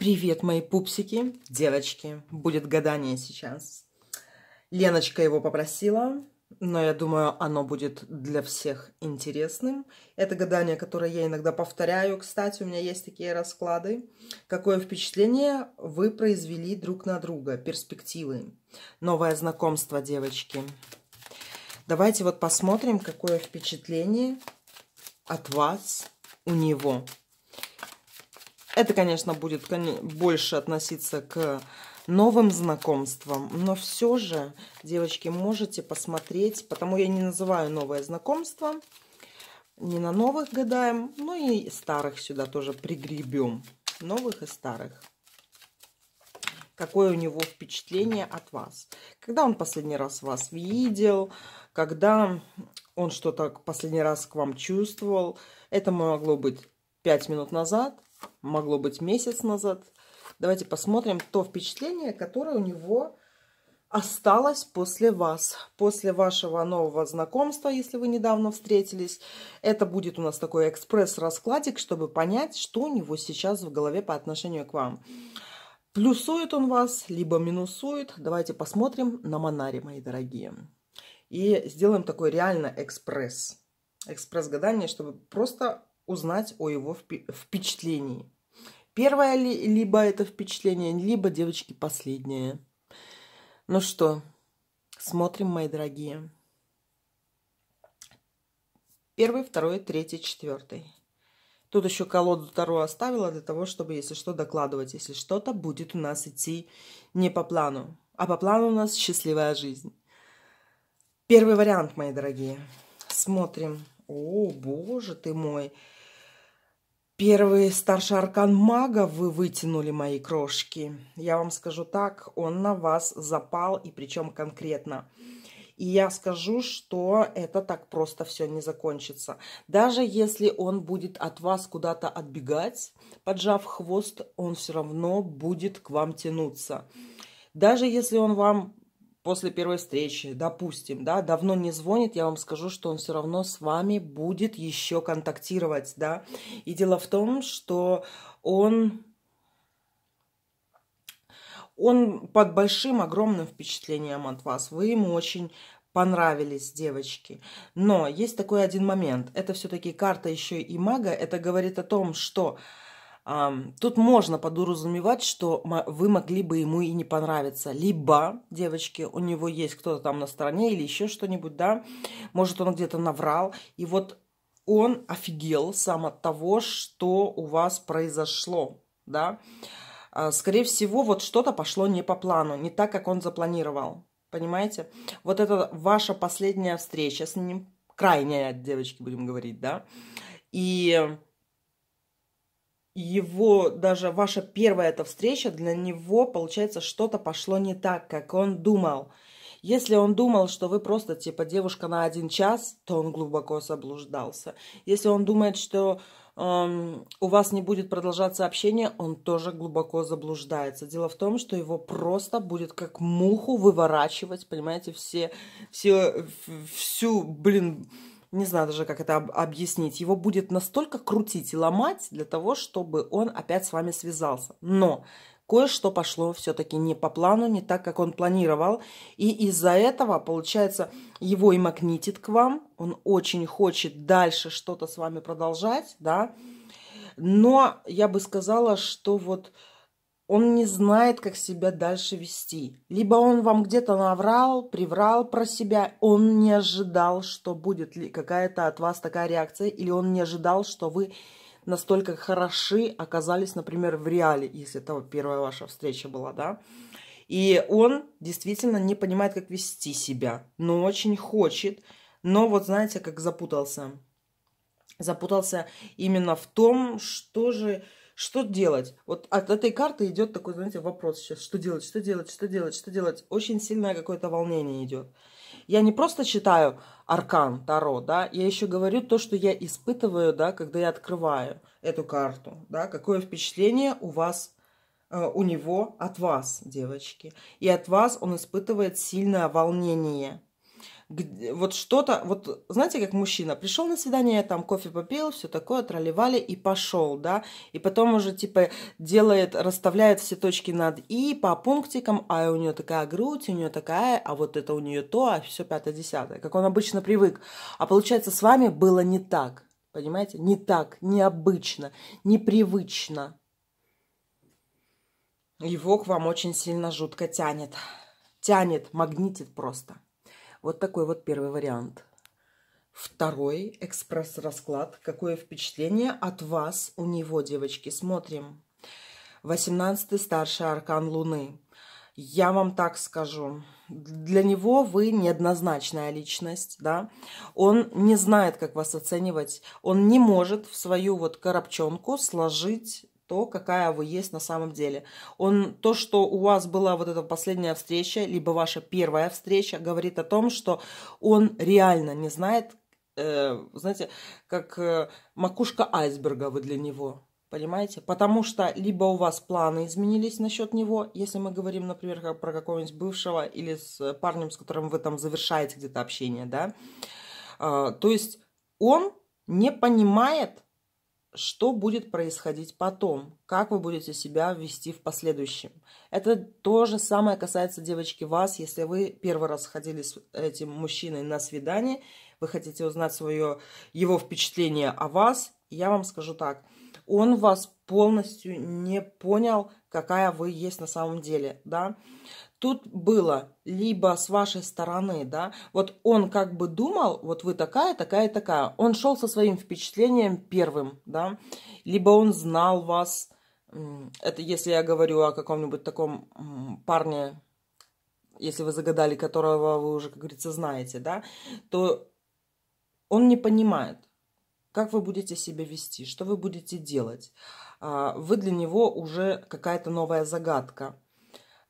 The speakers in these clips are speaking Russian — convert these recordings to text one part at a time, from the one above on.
Привет, мои пупсики, девочки. Будет гадание сейчас. Леночка его попросила, но я думаю, оно будет для всех интересным. Это гадание, которое я иногда повторяю. Кстати, у меня есть такие расклады. Какое впечатление вы произвели друг на друга? Перспективы. Новое знакомство, девочки. Давайте вот посмотрим, какое впечатление от вас у него. Это, конечно, будет больше относиться к новым знакомствам, но все же, девочки, можете посмотреть, потому я не называю новое знакомство, не на новых гадаем, но ну и старых сюда тоже пригребем, новых и старых. Какое у него впечатление от вас? Когда он последний раз вас видел, когда он что-то последний раз к вам чувствовал, это могло быть 5 минут назад, могло быть месяц назад. Давайте посмотрим то впечатление, которое у него осталось после вас, после вашего нового знакомства, если вы недавно встретились. Это будет у нас такой экспресс-раскладик, чтобы понять, что у него сейчас в голове по отношению к вам. Плюсует он вас, либо минусует. Давайте посмотрим на Монаре, мои дорогие. И сделаем такой реально экспресс. Экспресс-гадание, чтобы просто узнать о его впечатлении. Первое ли, либо это впечатление, либо, девочки, последнее. Ну что, смотрим, мои дорогие. Первый, второй, третий, четвертый. Тут еще колоду таро оставила для того, чтобы, если что, докладывать, если что-то будет у нас идти не по плану. А по плану у нас счастливая жизнь. Первый вариант, мои дорогие. Смотрим. О, боже ты мой. Первый старший аркан мага вы вытянули, мои крошки. Я вам скажу так, он на вас запал, и причем конкретно. И я скажу, что это так просто все не закончится. Даже если он будет от вас куда-то отбегать, поджав хвост, он все равно будет к вам тянуться. Даже если он вам после первой встречи, допустим, да, давно не звонит, я вам скажу, что он все равно с вами будет еще контактировать, да. И дело в том, что он он под большим, огромным впечатлением от вас. Вы ему очень понравились девочки. Но есть такой один момент. Это все-таки карта еще и мага. Это говорит о том, что Тут можно подразумевать, что вы могли бы ему и не понравиться. Либо, девочки, у него есть кто-то там на стороне или еще что-нибудь, да. Может, он где-то наврал. И вот он офигел сам от того, что у вас произошло, да. А, скорее всего, вот что-то пошло не по плану, не так, как он запланировал. Понимаете? Вот это ваша последняя встреча с ним, крайняя, девочки, будем говорить, да. И его даже ваша первая эта встреча для него получается что-то пошло не так, как он думал. Если он думал, что вы просто типа девушка на один час, то он глубоко заблуждался. Если он думает, что эм, у вас не будет продолжаться общение, он тоже глубоко заблуждается. Дело в том, что его просто будет как муху выворачивать, понимаете, все, все, всю, блин, не знаю даже, как это объяснить, его будет настолько крутить и ломать для того, чтобы он опять с вами связался. Но кое-что пошло все-таки не по плану, не так, как он планировал. И из-за этого, получается, его и магнитит к вам. Он очень хочет дальше что-то с вами продолжать, да. Но я бы сказала, что вот он не знает, как себя дальше вести. Либо он вам где-то наврал, приврал про себя, он не ожидал, что будет ли какая-то от вас такая реакция, или он не ожидал, что вы настолько хороши оказались, например, в реале, если это первая ваша встреча была, да. И он действительно не понимает, как вести себя, но очень хочет, но вот знаете, как запутался. Запутался именно в том, что же что делать? Вот от этой карты идет такой, знаете, вопрос сейчас. Что делать, что делать, что делать, что делать? Очень сильное какое-то волнение идет. Я не просто читаю аркан Таро, да, я еще говорю то, что я испытываю, да, когда я открываю эту карту, да, какое впечатление у вас э, у него от вас, девочки. И от вас он испытывает сильное волнение вот что-то, вот знаете, как мужчина пришел на свидание, там кофе попил, все такое, тролливали и пошел, да, и потом уже типа делает, расставляет все точки над и по пунктикам, а у нее такая грудь, у нее такая, а вот это у нее то, а все пятое десятое, как он обычно привык, а получается с вами было не так, понимаете, не так, необычно, непривычно. Его к вам очень сильно жутко тянет. Тянет, магнитит просто. Вот такой вот первый вариант. Второй экспресс-расклад. Какое впечатление от вас у него, девочки? Смотрим. 18-й старший аркан Луны. Я вам так скажу. Для него вы неоднозначная личность, да. Он не знает, как вас оценивать. Он не может в свою вот коробчонку сложить то, какая вы есть на самом деле. Он, то, что у вас была вот эта последняя встреча, либо ваша первая встреча, говорит о том, что он реально не знает, э, знаете, как э, макушка айсберга вы для него. Понимаете? Потому что либо у вас планы изменились насчет него, если мы говорим, например, про какого-нибудь бывшего или с парнем, с которым вы там завершаете где-то общение, да. А, то есть он не понимает, что будет происходить потом, как вы будете себя вести в последующем. Это то же самое касается девочки вас, если вы первый раз ходили с этим мужчиной на свидание, вы хотите узнать свое, его впечатление о вас, я вам скажу так, он вас полностью не понял, какая вы есть на самом деле, да. Тут было либо с вашей стороны, да, вот он как бы думал, вот вы такая, такая, такая. Он шел со своим впечатлением первым, да, либо он знал вас. Это если я говорю о каком-нибудь таком парне, если вы загадали, которого вы уже, как говорится, знаете, да, то он не понимает, как вы будете себя вести, что вы будете делать. А, вы для него уже какая-то новая загадка.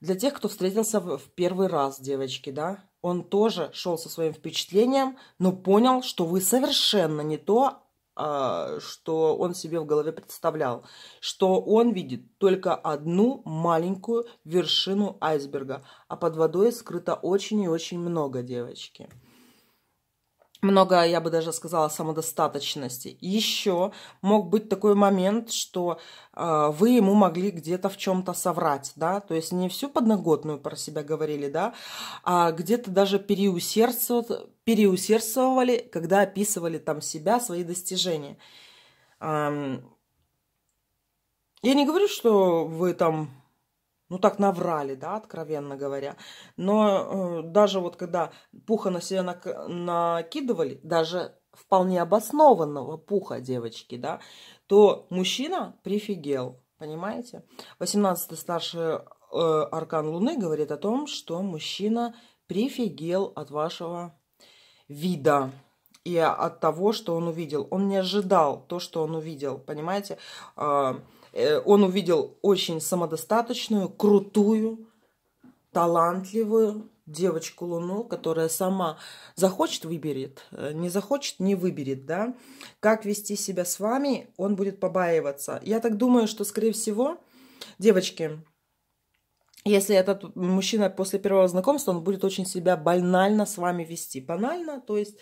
Для тех, кто встретился в первый раз, девочки, да, он тоже шел со своим впечатлением, но понял, что вы совершенно не то, а, что он себе в голове представлял, что он видит только одну маленькую вершину айсберга, а под водой скрыто очень и очень много, девочки много, я бы даже сказала, самодостаточности. Еще мог быть такой момент, что э, вы ему могли где-то в чем-то соврать, да, то есть не всю подноготную про себя говорили, да, а где-то даже переусердствовали, переусердствовали когда описывали там себя, свои достижения. Эм, я не говорю, что вы там ну, так наврали, да, откровенно говоря. Но э, даже вот когда пуха на себя нак- накидывали, даже вполне обоснованного пуха девочки, да, то мужчина прифигел, понимаете? 18-й старший э, аркан Луны говорит о том, что мужчина прифигел от вашего вида и от того, что он увидел. Он не ожидал то, что он увидел, понимаете? Э, Э, он увидел очень самодостаточную, крутую, талантливую девочку Луну, которая сама захочет, выберет, э, не захочет, не выберет, да. Как вести себя с вами, он будет побаиваться. Я так думаю, что, скорее всего, девочки, если этот мужчина после первого знакомства, он будет очень себя банально с вами вести. Банально, то есть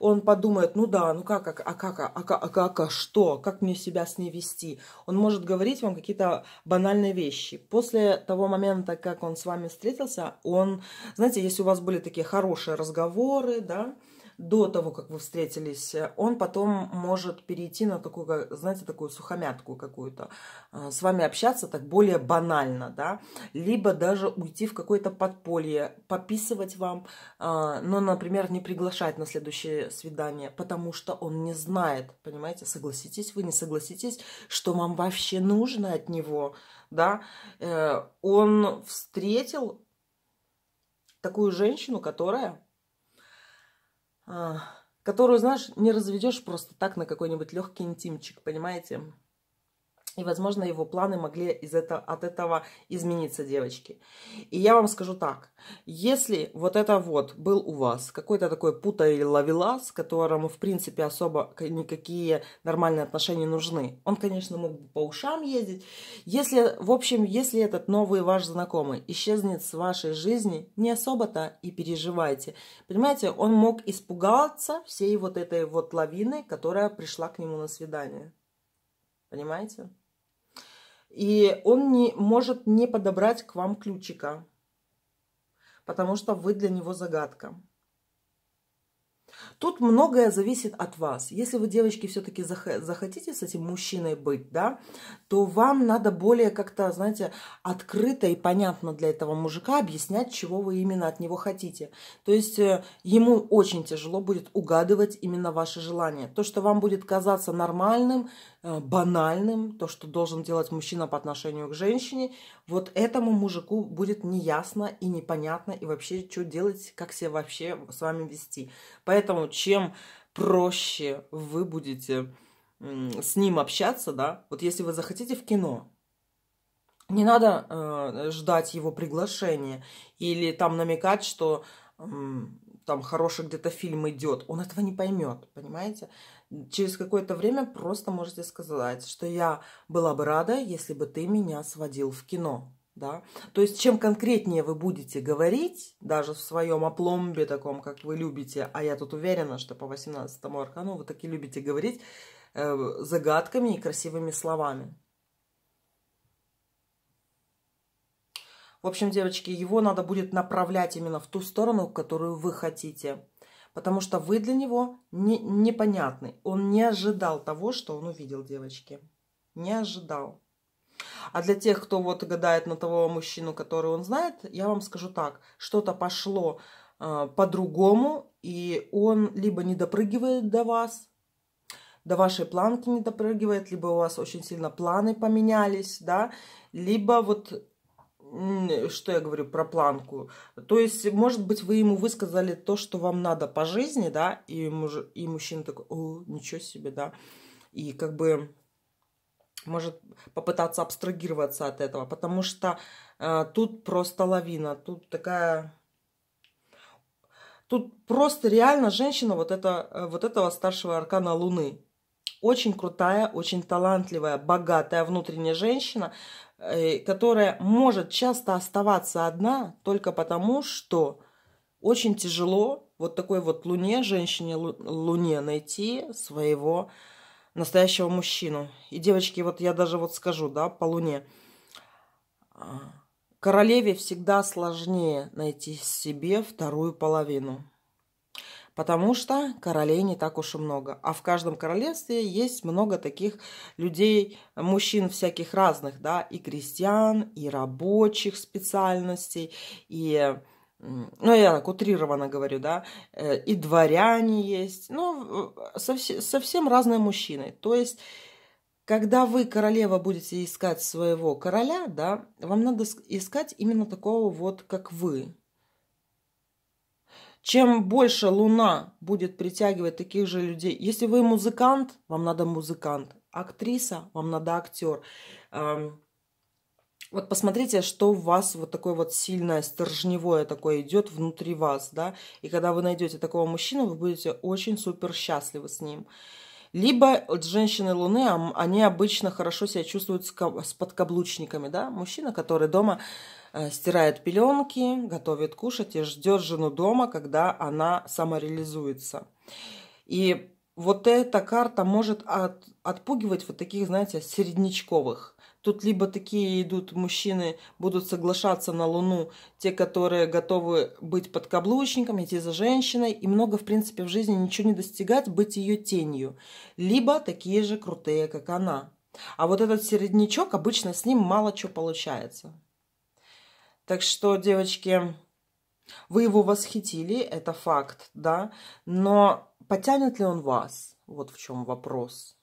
он подумает, ну да, ну как, а, а как, а как, а как, а что, как мне себя с ней вести. Он может говорить вам какие-то банальные вещи. После того момента, как он с вами встретился, он, знаете, если у вас были такие хорошие разговоры, да, до того, как вы встретились, э, он потом может перейти на такую, знаете, такую сухомятку какую-то, э, с вами общаться так более банально, да, либо даже уйти в какое-то подполье, пописывать вам, э, но, например, не приглашать на следующее свидание, потому что он не знает, понимаете, согласитесь вы, не согласитесь, что вам вообще нужно от него, да, он встретил такую женщину, которая а, которую, знаешь, не разведешь просто так на какой-нибудь легкий интимчик, понимаете? И, возможно, его планы могли из этого, от этого измениться, девочки. И я вам скажу так. Если вот это вот был у вас какой-то такой пута или лавелас, которому, в принципе, особо никакие нормальные отношения нужны, он, конечно, мог бы по ушам ездить. Если, в общем, если этот новый ваш знакомый исчезнет с вашей жизни, не особо-то и переживайте. Понимаете, он мог испугаться всей вот этой вот лавины, которая пришла к нему на свидание. Понимаете? И он не, может не подобрать к вам ключика, потому что вы для него загадка. Тут многое зависит от вас. Если вы, девочки, все-таки захотите с этим мужчиной быть, да, то вам надо более как-то, знаете, открыто и понятно для этого мужика объяснять, чего вы именно от него хотите. То есть э, ему очень тяжело будет угадывать именно ваши желания. То, что вам будет казаться нормальным, Э, банальным, то, что должен делать мужчина по отношению к женщине, вот этому мужику будет неясно и непонятно, и вообще, что делать, как себя вообще с вами вести. Поэтому чем проще вы будете с ним общаться, да, вот если вы захотите в кино, не надо э, ждать его приглашения или там намекать, что э, там хороший где-то фильм идет. Он этого не поймет, понимаете? через какое-то время просто можете сказать, что я была бы рада, если бы ты меня сводил в кино. Да? То есть, чем конкретнее вы будете говорить, даже в своем опломбе таком, как вы любите, а я тут уверена, что по 18 аркану вы таки любите говорить э, загадками и красивыми словами. В общем, девочки, его надо будет направлять именно в ту сторону, которую вы хотите потому что вы для него не, непонятны. Он не ожидал того, что он увидел, девочки. Не ожидал. А для тех, кто вот гадает на того мужчину, который он знает, я вам скажу так, что-то пошло э, по-другому, и он либо не допрыгивает до вас, до вашей планки не допрыгивает, либо у вас очень сильно планы поменялись, да, либо вот что я говорю про планку. То есть, может быть, вы ему высказали то, что вам надо по жизни, да, и, муж, и мужчина такой, о, ничего себе, да. И как бы может попытаться абстрагироваться от этого, потому что э, тут просто лавина, тут такая... Тут просто реально женщина вот, это, э, вот этого старшего аркана Луны очень крутая, очень талантливая, богатая внутренняя женщина, э, которая может часто оставаться одна только потому, что очень тяжело вот такой вот луне, женщине луне найти своего настоящего мужчину. И, девочки, вот я даже вот скажу, да, по луне. А, королеве всегда сложнее найти себе вторую половину потому что королей не так уж и много. А в каждом королевстве есть много таких людей, мужчин всяких разных, да, и крестьян, и рабочих специальностей, и ну, я так утрированно говорю, да, э, и дворяне есть, ну, совсем, совсем разные мужчины. То есть, когда вы, королева, будете искать своего короля, да, вам надо искать именно такого вот, как вы, чем больше Луна будет притягивать таких же людей, если вы музыкант, вам надо музыкант, актриса, вам надо актер. Эм, вот посмотрите, что у вас вот такое вот сильное, стержневое такое идет внутри вас, да. И когда вы найдете такого мужчину, вы будете очень супер счастливы с ним. Либо женщины Луны, они обычно хорошо себя чувствуют с подкаблучниками, да? Мужчина, который дома э, стирает пеленки, готовит кушать и ждет жену дома, когда она самореализуется. И вот эта карта может от, отпугивать вот таких, знаете, середнячковых. Тут либо такие идут мужчины, будут соглашаться на Луну, те, которые готовы быть под каблучником, идти за женщиной и много, в принципе, в жизни ничего не достигать, быть ее тенью. Либо такие же крутые, как она. А вот этот середнячок, обычно с ним мало чего получается. Так что, девочки, вы его восхитили, это факт, да, но потянет ли он вас? Вот в чем вопрос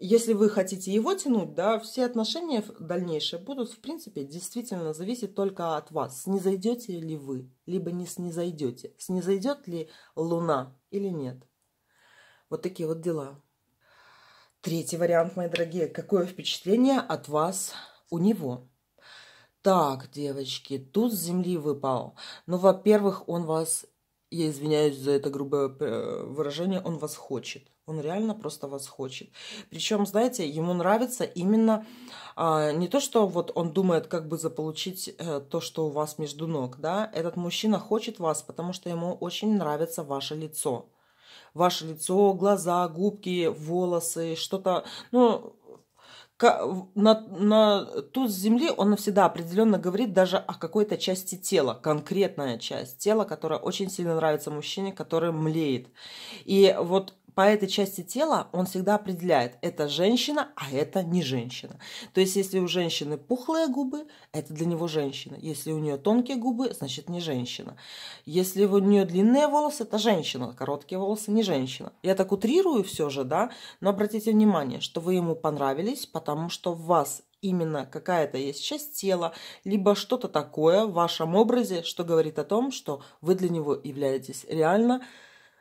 если вы хотите его тянуть, да, все отношения дальнейшие будут, в принципе, действительно зависеть только от вас. Снизойдете ли вы, либо не снизойдете. Снизойдет ли луна или нет. Вот такие вот дела. Третий вариант, мои дорогие. Какое впечатление от вас у него? Так, девочки, тут с земли выпал. Ну, во-первых, он вас, я извиняюсь за это грубое э, выражение, он вас хочет. Он реально просто вас хочет. Причем, знаете, ему нравится именно а, не то, что вот он думает, как бы заполучить а, то, что у вас между ног, да. Этот мужчина хочет вас, потому что ему очень нравится ваше лицо. Ваше лицо, глаза, губки, волосы, что-то, ну, на, на туз земли он навсегда определенно говорит даже о какой-то части тела, конкретная часть тела, которая очень сильно нравится мужчине, который млеет. И вот по этой части тела он всегда определяет, это женщина, а это не женщина. То есть, если у женщины пухлые губы, это для него женщина. Если у нее тонкие губы, значит не женщина. Если у нее длинные волосы, это женщина, короткие волосы не женщина. Я так утрирую все же, да, но обратите внимание, что вы ему понравились, потому что в вас именно какая-то есть часть тела, либо что-то такое в вашем образе, что говорит о том, что вы для него являетесь реально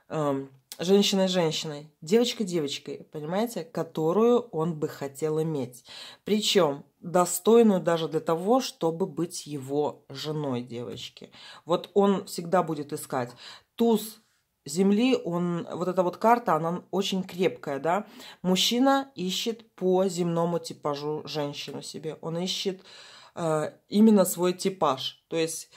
эм, женщиной женщиной, девочкой девочкой, понимаете, которую он бы хотел иметь. Причем достойную даже для того, чтобы быть его женой девочки. Вот он всегда будет искать туз земли, он, вот эта вот карта, она очень крепкая, да. Мужчина ищет по земному типажу женщину себе. Он ищет э, именно свой типаж. То есть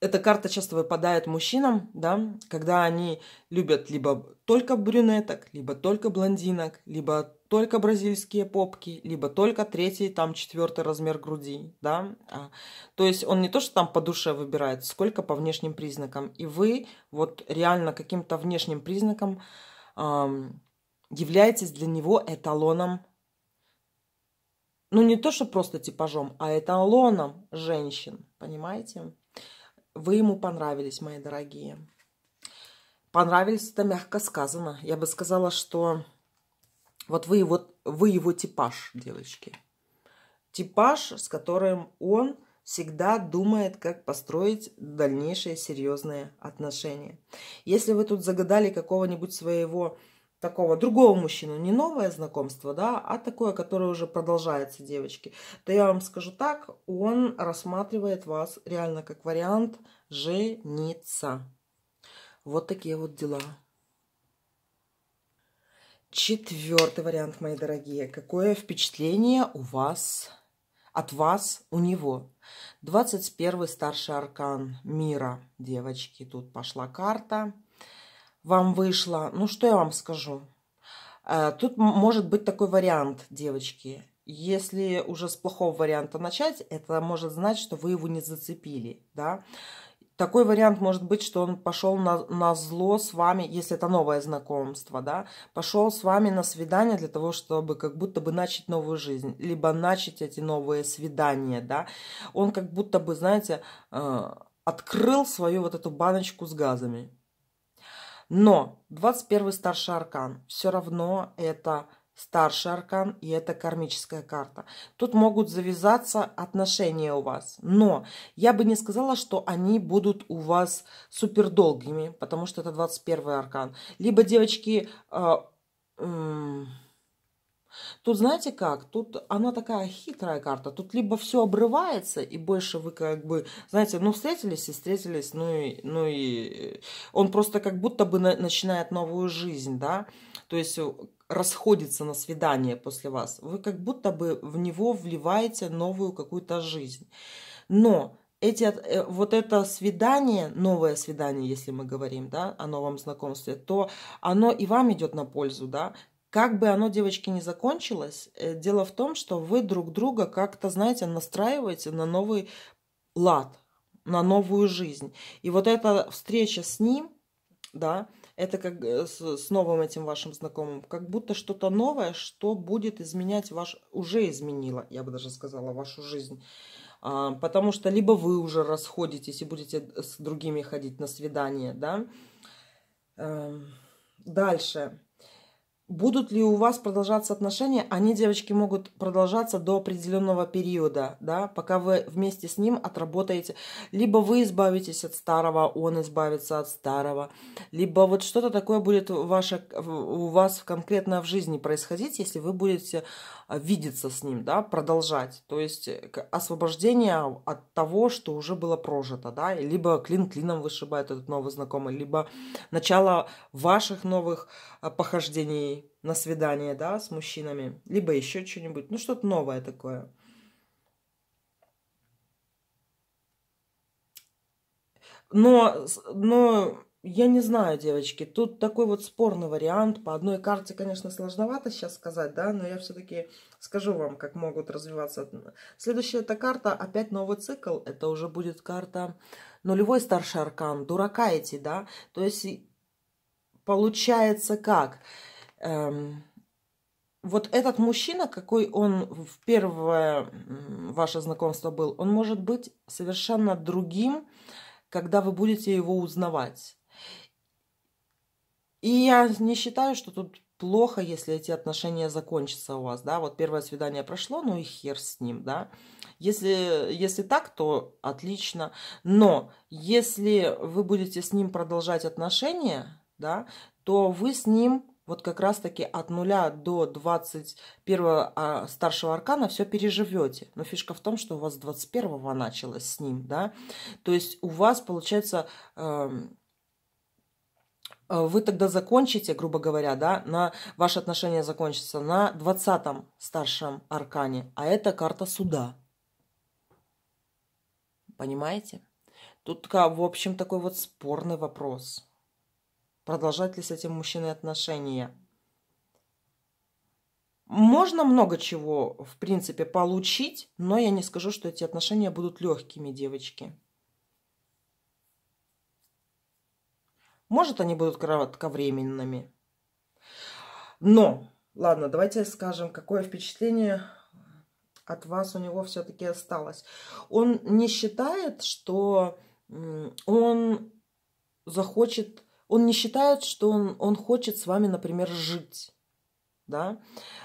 эта карта часто выпадает мужчинам, да, когда они любят либо только брюнеток, либо только блондинок, либо только бразильские попки, либо только третий, там четвертый размер груди, да. А, то есть он не то, что там по душе выбирает, сколько по внешним признакам. И вы вот реально каким-то внешним признаком эм, являетесь для него эталоном ну не то, что просто типажом, а эталоном женщин, понимаете? Вы ему понравились, мои дорогие. Понравились это мягко сказано. Я бы сказала, что вот вы его, вы его типаж, девочки. Типаж, с которым он всегда думает, как построить дальнейшие серьезные отношения. Если вы тут загадали какого-нибудь своего такого другого мужчину, не новое знакомство, да, а такое, которое уже продолжается, девочки, то я вам скажу так, он рассматривает вас реально как вариант жениться. Вот такие вот дела. Четвертый вариант, мои дорогие. Какое впечатление у вас, от вас, у него? 21 старший аркан мира, девочки. Тут пошла карта вам вышло. Ну, что я вам скажу? Э, тут может быть такой вариант, девочки. Если уже с плохого варианта начать, это может знать, что вы его не зацепили, да. Такой вариант может быть, что он пошел на, на зло с вами, если это новое знакомство, да, пошел с вами на свидание для того, чтобы как будто бы начать новую жизнь, либо начать эти новые свидания, да. Он как будто бы, знаете, э, открыл свою вот эту баночку с газами, но 21 старший аркан все равно это старший аркан и это кармическая карта. Тут могут завязаться отношения у вас, но я бы не сказала, что они будут у вас супер долгими, потому что это 21 аркан. Либо девочки э, э, Тут знаете как? Тут она такая хитрая карта. Тут либо все обрывается, и больше вы как бы, знаете, ну встретились и встретились, ну и, ну и э, он просто как будто бы на, начинает новую жизнь, да? То есть э, расходится на свидание после вас. Вы как будто бы в него вливаете новую какую-то жизнь. Но эти, э, вот это свидание, новое свидание, если мы говорим, да, о новом знакомстве, то оно и вам идет на пользу, да, как бы оно, девочки, не закончилось, э, дело в том, что вы друг друга как-то, знаете, настраиваете на новый лад, на новую жизнь. И вот эта встреча с ним, да, это как э, с, с новым этим вашим знакомым, как будто что-то новое, что будет изменять ваш, уже изменило, я бы даже сказала, вашу жизнь. А, потому что либо вы уже расходитесь и будете с другими ходить на свидание, да. А, дальше будут ли у вас продолжаться отношения, они, девочки, могут продолжаться до определенного периода, да, пока вы вместе с ним отработаете. Либо вы избавитесь от старого, он избавится от старого, либо вот что-то такое будет ваше, у вас конкретно в жизни происходить, если вы будете а, видеться с ним, да, продолжать. То есть э, освобождение от того, что уже было прожито, да, либо клин клином вышибает этот новый знакомый, либо начало ваших новых а, похождений на свидание, да, с мужчинами, либо еще что-нибудь, ну что-то новое такое. Но, но я не знаю, девочки, тут такой вот спорный вариант. По одной карте, конечно, сложновато сейчас сказать, да, но я все-таки скажу вам, как могут развиваться. Следующая эта карта, опять новый цикл, это уже будет карта нулевой старший аркан, дурака эти, да. То есть получается как? Эм, вот этот мужчина, какой он в первое ваше знакомство был, он может быть совершенно другим, когда вы будете его узнавать. И я не считаю, что тут плохо, если эти отношения закончатся у вас, да, вот первое свидание прошло, ну и хер с ним, да. Если, если так, то отлично, но если вы будете с ним продолжать отношения, да, то вы с ним вот как раз-таки от нуля до 21 а, старшего аркана все переживете. Но фишка в том, что у вас 21 началось с ним, да. То есть у вас, получается, эм, Э, вы тогда закончите, грубо говоря, да, на ваши отношения закончатся на 20-м старшем аркане, а это карта суда. Понимаете? Тут, в общем, такой вот спорный вопрос. Продолжать ли с этим мужчиной отношения? Можно много чего, в принципе, получить, но я не скажу, что эти отношения будут легкими, девочки. Может, они будут кратковременными. Но, ладно, давайте скажем, какое впечатление от вас у него все-таки осталось. Он не считает, что он захочет, он не считает, что он, он хочет с вами, например, жить да.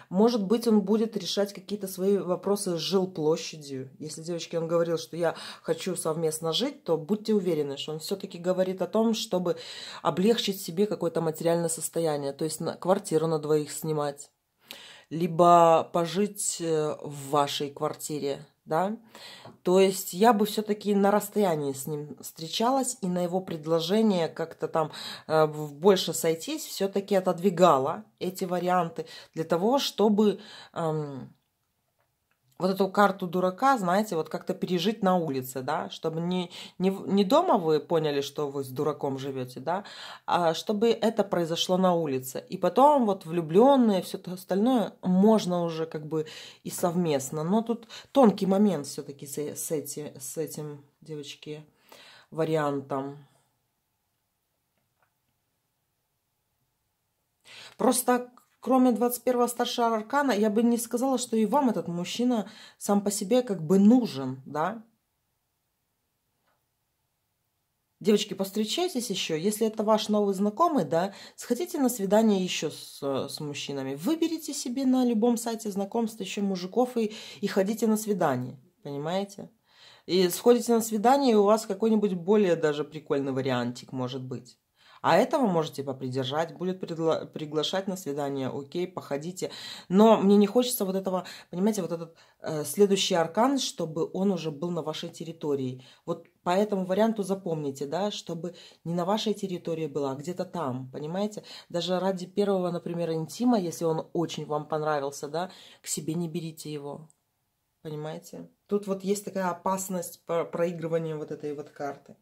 Может быть, он будет решать какие-то свои вопросы с жилплощадью. Если, девочки, он говорил, что я хочу совместно жить, то будьте уверены, что он все-таки говорит о том, чтобы облегчить себе какое-то материальное состояние, то есть на квартиру на двоих снимать, либо пожить э, в вашей квартире, да. То есть я бы все-таки на расстоянии с ним встречалась и на его предложение как-то там э, больше сойтись, все-таки отодвигала эти варианты для того, чтобы эм, вот эту карту дурака, знаете, вот как-то пережить на улице, да, чтобы не, не, не дома вы поняли, что вы с дураком живете, да, а чтобы это произошло на улице. И потом вот влюбленные, все то остальное можно уже как бы и совместно. Но тут тонкий момент все-таки с, с, эти, с этим, девочки, вариантом. Просто кроме 21-го старшего аркана, я бы не сказала, что и вам этот мужчина сам по себе как бы нужен, да? Девочки, повстречайтесь еще. Если это ваш новый знакомый, да, сходите на свидание еще с, с мужчинами. Выберите себе на любом сайте знакомств еще мужиков и, и ходите на свидание. Понимаете? И сходите на свидание, и у вас какой-нибудь более даже прикольный вариантик может быть а этого можете попридержать, будет пригла- приглашать на свидание, окей, походите. Но мне не хочется вот этого, понимаете, вот этот э, следующий аркан, чтобы он уже был на вашей территории. Вот по этому варианту запомните, да, чтобы не на вашей территории была, а где-то там, понимаете? Даже ради первого, например, интима, если он очень вам понравился, да, к себе не берите его, понимаете? Тут вот есть такая опасность проигрывания вот этой вот карты.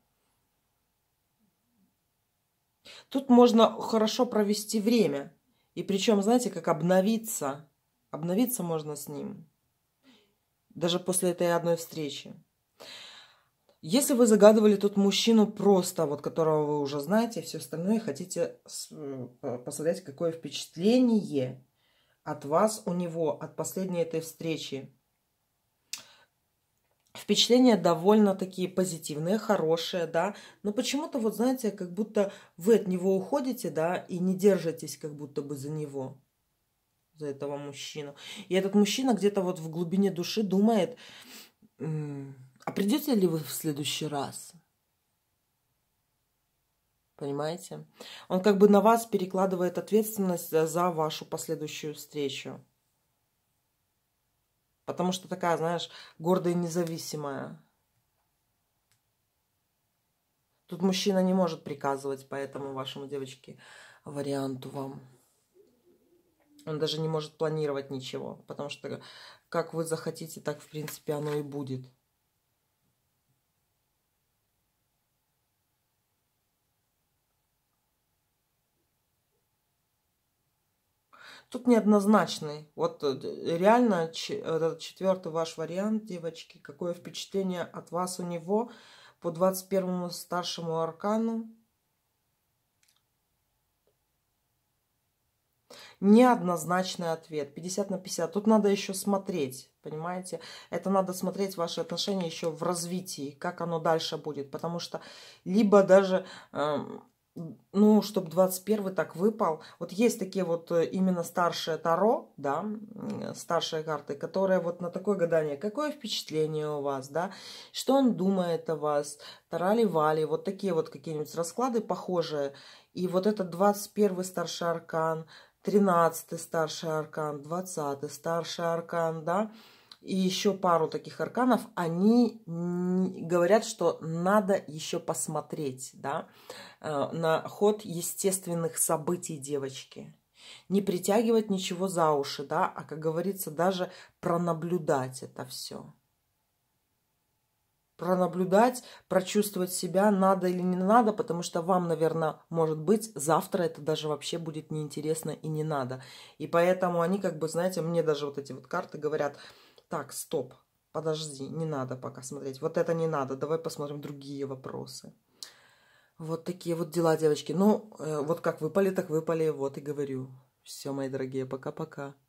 Тут можно хорошо провести время. И причем, знаете, как обновиться. Обновиться можно с ним. Даже после этой одной встречи. Если вы загадывали тут мужчину просто, вот которого вы уже знаете, все остальное хотите э, посмотреть, какое впечатление от вас у него, от последней этой встречи впечатления довольно такие позитивные, хорошие, да, но почему-то, вот знаете, как будто вы от него уходите, да, и не держитесь как будто бы за него, за этого мужчину. И этот мужчина где-то вот в глубине души думает, а придете ли вы в следующий раз? Понимаете? Он как бы на вас перекладывает ответственность за вашу последующую встречу. Потому что такая, знаешь, гордая и независимая. Тут мужчина не может приказывать поэтому вашему девочке варианту вам. Он даже не может планировать ничего, потому что как вы захотите, так в принципе оно и будет. Тут неоднозначный. Вот э, реально этот четвертый ваш вариант, девочки, какое впечатление от вас у него по 21 старшему аркану. неоднозначный ответ. 50 на 50. Тут надо еще смотреть, понимаете? Это надо смотреть ваши отношения еще в развитии, как оно дальше будет. Потому что либо даже э, ну, чтобы 21 так выпал. Вот есть такие вот э, именно старшие Таро, да, э, старшие карты, которые вот на такое гадание, какое впечатление у вас, да, что он думает о вас, тарали-вали, вот такие вот какие-нибудь расклады похожие. И вот этот 21 старший аркан, 13 старший аркан, 20 старший аркан, да, и еще пару таких арканов, они говорят, что надо еще посмотреть, да, э, на ход естественных событий девочки. Не притягивать ничего за уши, да, а, как говорится, даже пронаблюдать это все. Пронаблюдать, прочувствовать себя, надо или не надо, потому что вам, наверное, может быть, завтра это даже вообще будет неинтересно и не надо. И поэтому они, как бы, знаете, мне даже вот эти вот карты говорят – так, стоп, подожди, не надо пока смотреть. Вот это не надо, давай посмотрим другие вопросы. Вот такие вот дела, девочки. Ну, э, вот как выпали, так выпали, вот и говорю. Все, мои дорогие, пока-пока.